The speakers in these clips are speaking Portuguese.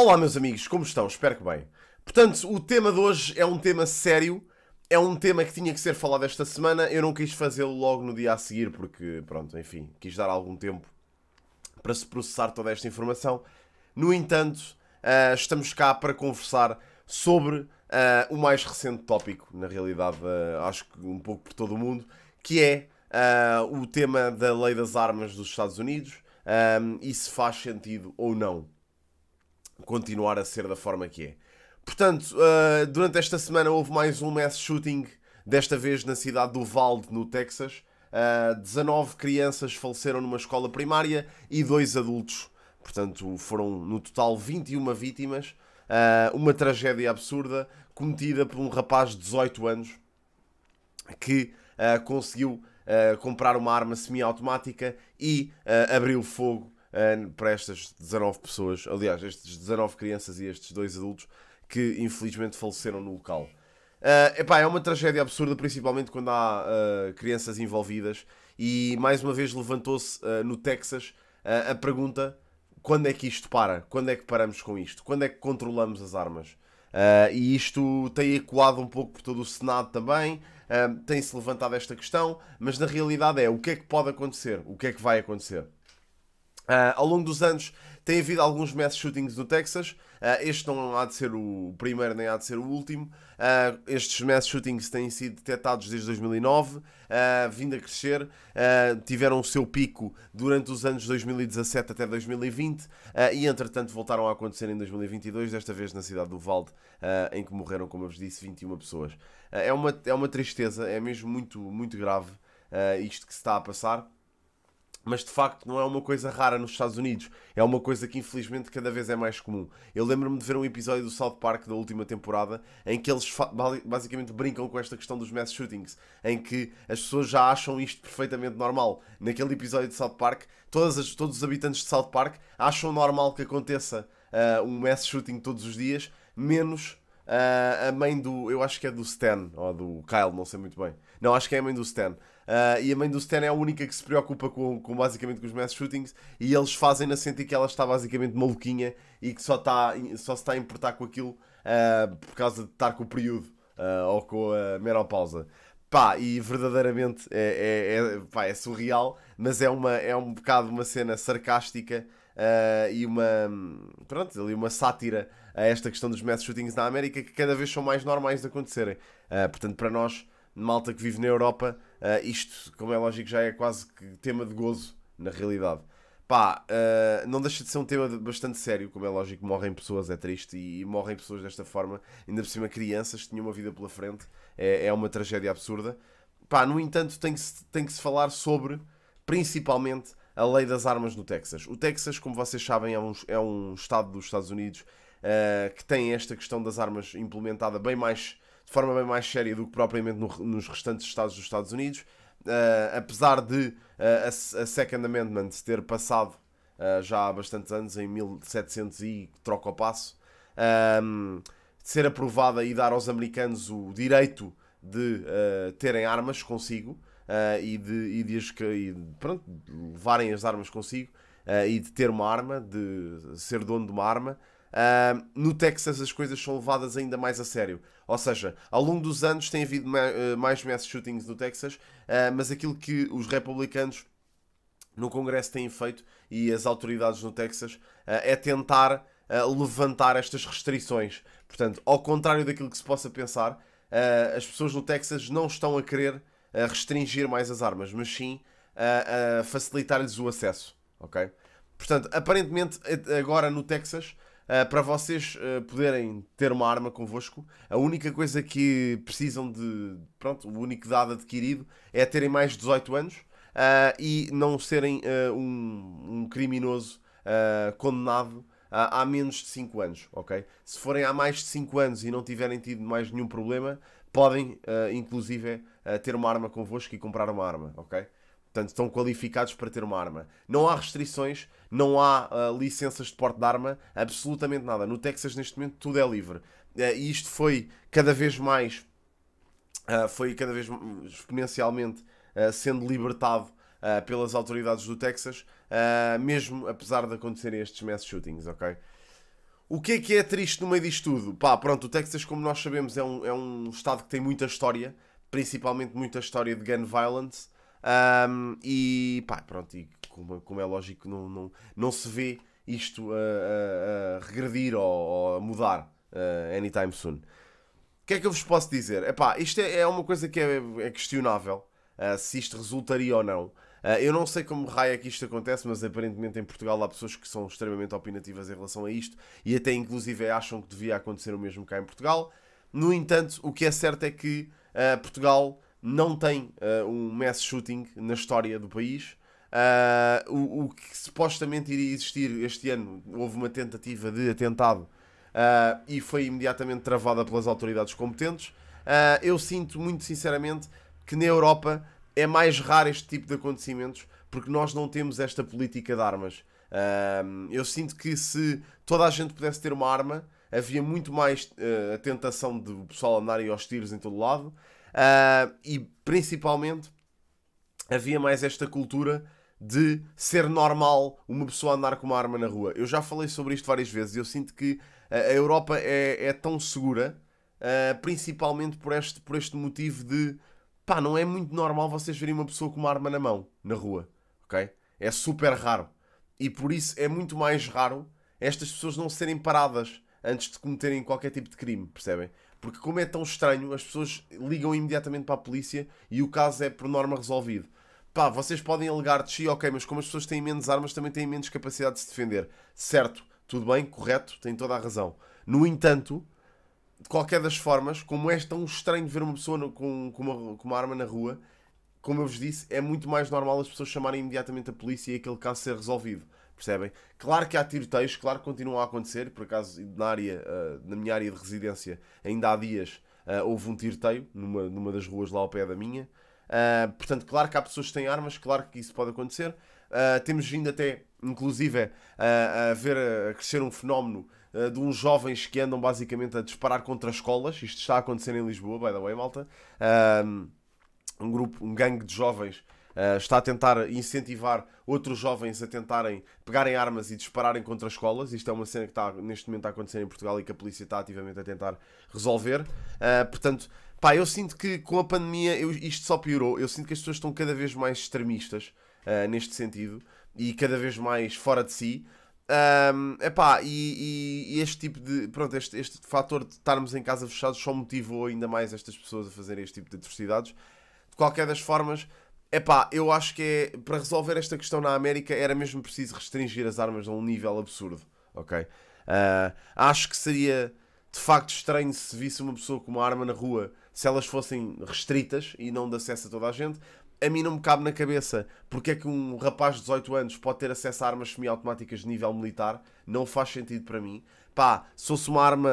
Olá, meus amigos, como estão? Espero que bem. Portanto, o tema de hoje é um tema sério, é um tema que tinha que ser falado esta semana. Eu não quis fazê-lo logo no dia a seguir, porque, pronto, enfim, quis dar algum tempo para se processar toda esta informação. No entanto, uh, estamos cá para conversar sobre uh, o mais recente tópico, na realidade, uh, acho que um pouco por todo o mundo, que é o tema da lei das armas dos Estados Unidos um, e se faz sentido ou não continuar a ser da forma que é. Portanto, uh, durante esta semana houve mais um mass shooting, desta vez na cidade do Valde, no Texas. Uh, ah, 19 crianças faleceram numa escola primária e dois adultos. Portanto, foram no total 21 vítimas. Uh, uma tragédia absurda cometida por um rapaz de 18 anos que uh, conseguiu comprar uma arma semiautomática e abriu fogo uh, para estas 19 pessoas, aliás, estas 19 crianças e estes dois adultos que infelizmente faleceram no local. Uh, epá, é uma tragédia absurda, principalmente quando há uh, crianças envolvidas. E mais uma vez levantou-se uh, no Texas a pergunta: quando é que isto para? Quando é que paramos com isto? Quando é que controlamos as armas? e isto tem ecoado um pouco por todo o Senado também. tem-se levantado esta questão, mas na realidade é o que é que pode acontecer? O que é que vai acontecer? Uh, ao longo dos anos tem havido alguns mass shootings no Texas. Uh, este não há de ser o primeiro nem há de ser o último. Uh, estes mass shootings têm sido detectados desde 2009, vindo a crescer. tiveram o seu pico durante os anos 2017 até 2020 e, entretanto, voltaram a acontecer em 2022, desta vez na cidade do Valde, em que morreram, como eu vos disse, 21 pessoas. é, uma, é uma tristeza, é mesmo muito, muito grave isto que se está a passar mas de facto não é uma coisa rara nos Estados Unidos. É uma coisa que infelizmente cada vez é mais comum. Eu lembro-me de ver um episódio do South Park da última temporada em que eles basicamente brincam com esta questão dos mass shootings, em que as pessoas já acham isto perfeitamente normal. Naquele episódio de South Park, as, todos os habitantes de South Park acham normal que aconteça uh, um mass shooting todos os dias, menos Uh, a mãe do. Eu acho que é do Stan, ou do Kyle, não sei muito bem. Não, acho que é a mãe do Stan. Uh, e a mãe do Stan é a única que se preocupa com, com basicamente com os mass shootings e eles fazem-na sentir que ela está basicamente maluquinha e que só, está, só se está a importar com aquilo uh, por causa de estar com o período ou com a menopausa. Pá, e verdadeiramente é, é, é, pá, é surreal, mas é, uma, é um bocado uma cena sarcástica uh, e uma, pronto, ali uma sátira a esta questão dos mass shootings na América que cada vez são mais normais de acontecerem. Uh, portanto, para nós, malta que vive na Europa, uh, isto, como é lógico, já é quase que tema de gozo, na realidade. Pá, uh, não deixa de ser um tema bastante sério, como é lógico, morrem pessoas, é triste, e, morrem pessoas desta forma, ainda por cima crianças, tinham uma vida pela frente, é, é uma tragédia absurda. Pá, no entanto, tem que, se, tem que se falar sobre, principalmente, a lei das armas no Texas. O Texas, como vocês sabem, é um, é um estado dos Estados Unidos uh, que tem esta questão das armas implementada bem mais, de forma bem mais séria do que propriamente no, nos restantes estados dos Estados Unidos. Uh, apesar de eh, a, a Second Amendment ter passado Uh, já há bastantes anos, em 1700 e troca o passo, um, ehm, ser aprovada e dar aos americanos o direito de uh, terem armas consigo uh, e, de, e, de, e de, pronto, levarem as armas consigo uh, e de ter uma arma, de ser dono de uma arma. Uh, no Texas as coisas são levadas ainda mais a sério. Ou seja, ao longo dos anos tem havido mais mass shootings no Texas, uh, mas aquilo que os republicanos no Congresso têm feito e as autoridades no Texas uh, é tentar levantar estas restrições. Portanto, ao contrário daquilo que se possa pensar, as pessoas no Texas não estão a querer a restringir mais as armas, mas sim a, a facilitar-lhes o acesso, ok? Portanto, aparentemente, eh, agora no Texas, eh, para vocês eh, poderem ter uma arma convosco, a única coisa que precisam de. Pronto, o único dado adquirido é terem mais de 18 anos e não serem um, um criminoso condenado há menos de 5 anos, ok? Se forem há mais de 5 anos e não tiverem tido mais nenhum problema, podem, uh, inclusive, uh, ter uma arma convosco e comprar uma arma, ok? Portanto, estão qualificados para ter uma arma. Não há restrições, não há uh, licenças de porte de arma, absolutamente nada. No Texas, neste momento, tudo é livre. e isto foi cada vez mais, foi cada vez exponencialmente sendo libertado uh, pelas autoridades do Texas, uh, mesmo apesar de acontecerem estes mass shootings, ok? O que é que é triste no meio disto tudo? Pá, pronto, o Texas, como nós sabemos, é um, é um estado que tem muita história, principalmente muita história de gun violence, um, ehm, e pá, pronto, e como, como, é lógico, não, não, não se vê isto a, a, a regredir ou, ou, a mudar uh, anytime soon. O que é que eu vos posso dizer? Epá, isto é, é uma coisa que é, é questionável uh, se isto resultaria ou não. Ah, eu não sei como raio é que isto acontece, mas aparentemente em Portugal há pessoas que são extremamente opinativas em relação a isto e até inclusive acham que devia acontecer o mesmo cá em Portugal. No entanto, o que é certo é que uh, Portugal não tem uh, um mass shooting na história do país. Uh, o, o, que supostamente iria existir este ano, houve uma tentativa de atentado e foi imediatamente travada pelas autoridades competentes. eu sinto muito sinceramente que na Europa é mais raro este tipo de acontecimentos porque nós não temos esta política de armas. Um, eu sinto que se toda a gente pudesse ter uma arma, havia muito mais uh, a tentação de o pessoal andar aos tiros em todo lado uh, e principalmente havia mais esta cultura de ser normal uma pessoa andar com uma arma na rua. Eu já falei sobre isto várias vezes e eu sinto que a Europa é, é tão segura, uh, principalmente por este, por este motivo de pá, não é muito normal vocês verem uma pessoa com uma arma na mão na rua, ok? É super raro. E por isso é muito mais raro estas pessoas não serem paradas antes de cometerem qualquer tipo de crime, percebem? Porque como é tão estranho, as pessoas ligam imediatamente para a polícia e o caso é por norma resolvido. Pá, vocês podem alegar te sim ok, mas como as pessoas têm menos armas, também têm menos capacidade de se defender. Certo, tudo bem, correto, têm toda a razão. No entanto, de qualquer das formas, como é tão estranho ver uma pessoa no, com, com, uma, com uma arma na rua, como eu vos disse, é muito mais normal as pessoas chamarem imediatamente a polícia e aquele caso ser resolvido. Percebem? Claro que há tiroteios, claro que continuam a acontecer. Por acaso, na, área, ah, na minha área de residência, ainda há dias ah, houve um tiroteio numa, numa das ruas lá ao pé da minha. Ah, portanto, claro que há pessoas que têm armas, claro que isso pode acontecer. Uh, temos vindo até, inclusive, uh, a ver a crescer um fenómeno uh, de uns jovens que andam basicamente a disparar contra escolas. Isto está a acontecer em Lisboa, by the way, malta. Ah, um grupo, um gangue de jovens Uh, está a tentar incentivar outros jovens a tentarem pegarem armas e dispararem contra as escolas. Isto é uma cena que está neste momento a acontecer em Portugal e que a polícia está ativamente a tentar resolver. Uh, portanto, pá, eu sinto que com a pandemia eu, isto só piorou. Eu sinto que as pessoas estão cada vez mais extremistas uh, neste sentido e cada vez mais fora de si. Um, epá, e, e, este tipo de. Pronto, este, este fator de estarmos em casa fechados só motivou ainda mais estas pessoas a fazerem este tipo de atrocidades. De qualquer das formas, epá, eu acho que é. Para resolver esta questão na América era mesmo preciso restringir as armas a um nível absurdo, ok? Uh, acho que seria de facto estranho se visse uma pessoa com uma arma na rua se elas fossem restritas e não de acesso a toda a gente, a mim não me cabe na cabeça porque é que um rapaz de 18 anos pode ter acesso a armas semiautomáticas de nível militar, não faz sentido para mim. Pá, se fosse uma arma,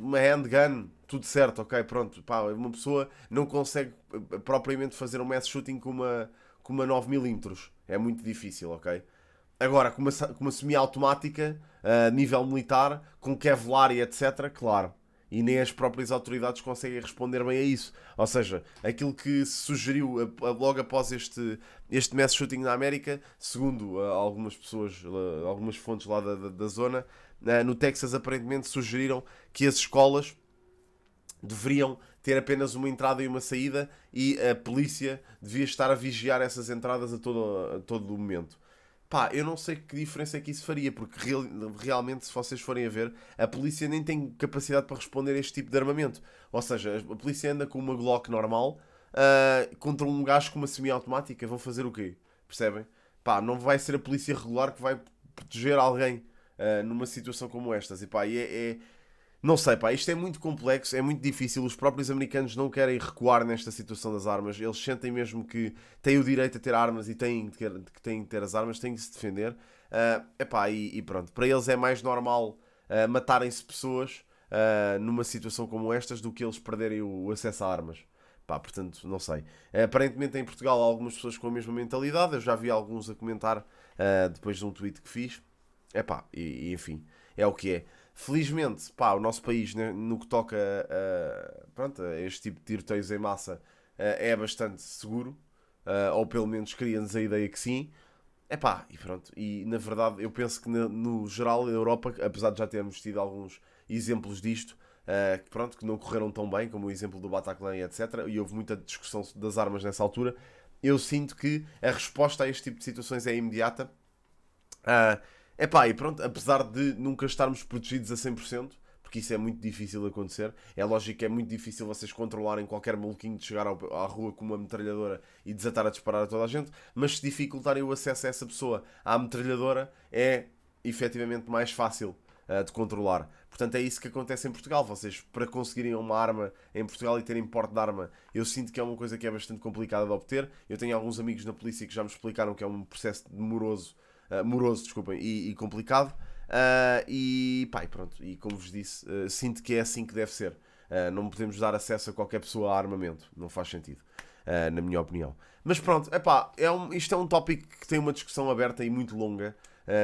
uma handgun, tudo certo, ok, pronto. Pá, uma pessoa não consegue eh, propriamente fazer um mass shooting com uma, com uma 9mm, é muito difícil, ok. Agora, com uma, com uma semiautomática, a eh, nível militar, com Kevlar e etc., claro, e nem as próprias autoridades conseguem responder bem a isso. Ou seja, aquilo que se sugeriu logo após este, este mass shooting na América, segundo ah, algumas pessoas, ah, algumas fontes lá da, da, da zona, ah, no Texas aparentemente sugeriram que as escolas deveriam ter apenas uma entrada e uma saída e a polícia devia estar a vigiar essas entradas a todo, a todo o momento. Pá, eu não sei que diferença é que isso faria, porque real, realmente, se vocês forem a ver, a polícia nem tem capacidade para responder a este tipo de armamento. Ou seja, a polícia anda com uma Glock normal uh, contra um gajo com uma semi-automática. Vão fazer o quê? Percebem? Pá, não vai ser a polícia regular que vai proteger alguém uh, numa situação como estas. E pá, e é, é não sei, pá, isto é muito complexo, é muito difícil. Os próprios americanos não querem recuar nesta situação das armas. Eles sentem mesmo que têm o direito a ter armas e têm que ter, têm que ter as armas, têm que se defender. Uh, epá, e, e pronto, para eles é mais normal uh, matarem-se pessoas uh, numa situação como estas do que eles perderem o, o acesso a armas. Pá, portanto, não sei. Aparentemente em Portugal há algumas pessoas com a mesma mentalidade. Eu já vi alguns a comentar depois de um tweet que fiz. Epá, e, e enfim, é o que é. Felizmente, pá, o nosso país, né, no que toca a, pronto, a este tipo de tiroteios em massa, é bastante seguro. ou pelo menos cria-nos a ideia que sim. É pá, e pronto. E na verdade, eu penso que no geral, a Europa, apesar de já termos tido alguns exemplos disto, que pronto, que não correram tão bem, como o exemplo do Bataclan e etc. E houve muita discussão das armas nessa altura. Eu sinto que a resposta a este tipo de situações é imediata. Uh, é pá, e pronto, apesar de nunca estarmos protegidos a 100%, porque isso é muito difícil de acontecer, é lógico que é muito difícil vocês controlarem qualquer maluquinho de chegar ao, à rua com uma metralhadora e desatar a disparar a toda a gente, mas se dificultarem o acesso a essa pessoa à metralhadora, é efetivamente mais fácil uh, de controlar. Portanto, é isso que acontece em Portugal. Vocês, para conseguirem uma arma em Portugal e terem porte de arma, eu sinto que é uma coisa que é bastante complicada de obter. Eu tenho alguns amigos na polícia que já me explicaram que é um processo demoroso uh, moroso, desculpem, e, e complicado. Uh, e pá, e pronto, e como vos disse, uh, sinto que é assim que deve ser. não podemos dar acesso a qualquer pessoa a armamento, não faz sentido. na minha opinião. Mas pronto, epá, é um, isto é um tópico que tem uma discussão aberta e muito longa,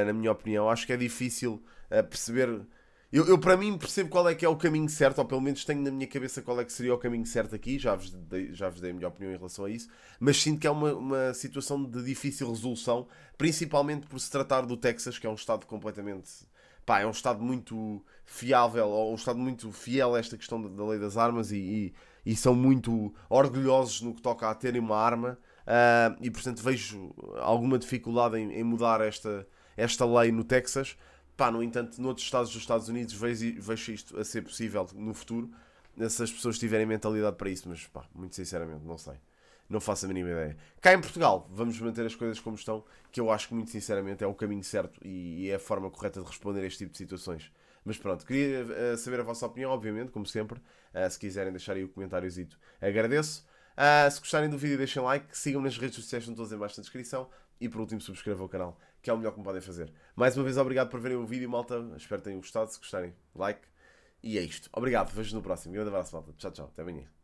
na minha opinião. Acho que é difícil perceber eu, eu, para mim percebo qual é que é o caminho certo, ou pelo menos tenho na minha cabeça qual é que seria o caminho certo aqui, já vos dei, já vos dei a minha opinião em relação a isso, mas sinto que é uma, uma situação de difícil resolução, principalmente por se tratar do Texas, que é um estado completamente. Pá, é um estado muito fiável, ou um estado muito fiel a esta questão da, da lei das armas e, e, e, são muito orgulhosos no que toca a terem uma arma, uh, e portanto vejo alguma dificuldade em, em mudar esta, esta lei no Texas. Pá, no entanto, noutros estados dos Estados Unidos vejo, vejo isto a ser possível no futuro, se as pessoas tiverem mentalidade para isso, mas pá, muito sinceramente, não sei. Não faço a mínima ideia. Cá em Portugal, vamos manter as coisas como estão, que eu acho que muito sinceramente é o caminho certo e é a forma correta de responder a este tipo de situações. Mas pronto, queria eh, saber a vossa opinião, obviamente, como sempre. Eh, se quiserem deixar aí o comentáriozito, agradeço. Uh, se gostarem do vídeo, deixem like, sigam-me nas redes sociais, estão todas em baixo na descrição e por último subscrevam o canal, que é o melhor que me podem fazer. Mais uma vez, obrigado por verem o vídeo, malta. Espero que tenham gostado. Se gostarem, like. E é isto. Obrigado. Vejo no próximo. Um grande abraço, malta. Tchau, tchau. Até amanhã.